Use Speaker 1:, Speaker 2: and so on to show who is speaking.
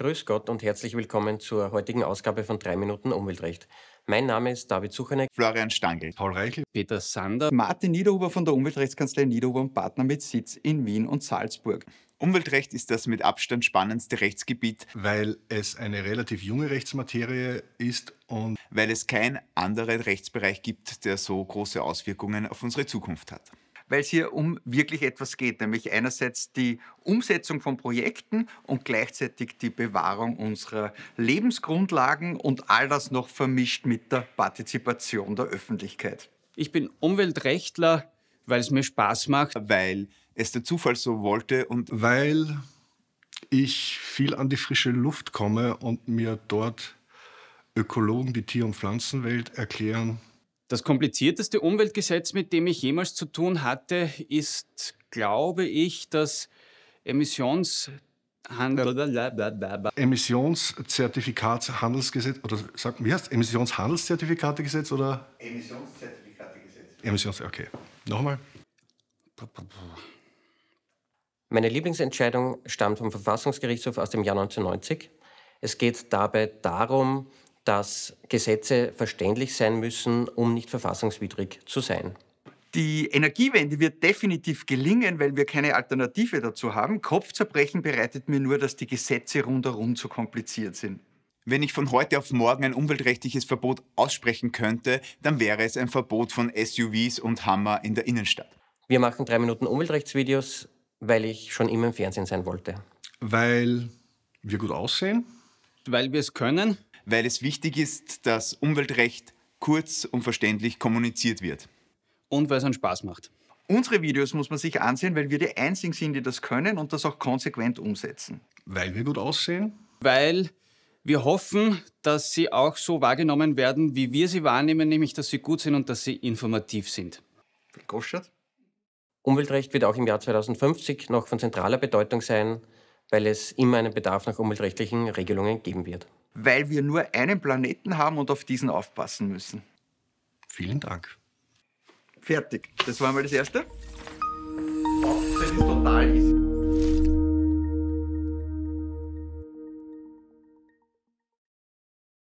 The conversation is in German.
Speaker 1: Grüß Gott und herzlich willkommen zur heutigen Ausgabe von 3 Minuten Umweltrecht. Mein Name ist David Suchenek, Florian Stangl, Paul Reichel, Peter Sander,
Speaker 2: Martin Niederhuber von der Umweltrechtskanzlei Niederhuber und Partner mit Sitz in Wien und Salzburg. Umweltrecht ist das mit Abstand spannendste Rechtsgebiet, weil es eine relativ
Speaker 3: junge Rechtsmaterie ist und
Speaker 2: weil es keinen anderen Rechtsbereich gibt, der so große Auswirkungen auf unsere Zukunft hat weil es hier um wirklich etwas geht, nämlich einerseits die Umsetzung von Projekten und gleichzeitig die Bewahrung unserer Lebensgrundlagen und all das noch vermischt mit der Partizipation der Öffentlichkeit. Ich bin Umweltrechtler, weil es mir Spaß macht.
Speaker 3: Weil es der Zufall so wollte und weil ich viel an die frische Luft komme und mir dort Ökologen die Tier- und Pflanzenwelt
Speaker 4: erklären das komplizierteste Umweltgesetz, mit dem ich jemals zu tun hatte, ist, glaube ich, das Emissions
Speaker 3: Emissionszertifikatshandelsgesetz oder sag, wie heißt Emissionshandelszertifikategesetz oder? Emissionszertifikategesetz.
Speaker 1: okay. Nochmal. Meine Lieblingsentscheidung stammt vom Verfassungsgerichtshof aus dem Jahr 1990. Es geht dabei darum, dass Gesetze verständlich sein müssen, um nicht verfassungswidrig zu sein. Die Energiewende wird definitiv
Speaker 2: gelingen, weil wir keine Alternative dazu haben. Kopfzerbrechen bereitet mir nur, dass die Gesetze rundherum zu kompliziert sind. Wenn ich von heute auf morgen ein umweltrechtliches Verbot aussprechen könnte, dann wäre es ein Verbot von SUVs und Hammer in der Innenstadt. Wir machen drei Minuten
Speaker 1: Umweltrechtsvideos, weil ich schon immer im Fernsehen sein wollte. Weil wir gut aussehen? Weil wir es können? weil es wichtig ist, dass Umweltrecht
Speaker 2: kurz und verständlich kommuniziert wird. Und weil es einen Spaß macht. Unsere Videos muss man sich ansehen, weil wir die Einzigen sind,
Speaker 4: die das können und das auch konsequent umsetzen. Weil wir gut aussehen? Weil wir hoffen, dass sie auch so wahrgenommen werden, wie wir sie wahrnehmen, nämlich dass sie gut sind und dass sie informativ sind. Goschert?
Speaker 1: Umweltrecht wird auch im Jahr 2050 noch von zentraler Bedeutung sein, weil es immer einen Bedarf nach umweltrechtlichen Regelungen geben wird weil wir nur einen Planeten haben und auf diesen aufpassen
Speaker 2: müssen. Vielen Dank. Fertig. Das war mal das Erste.
Speaker 4: Das ist total easy.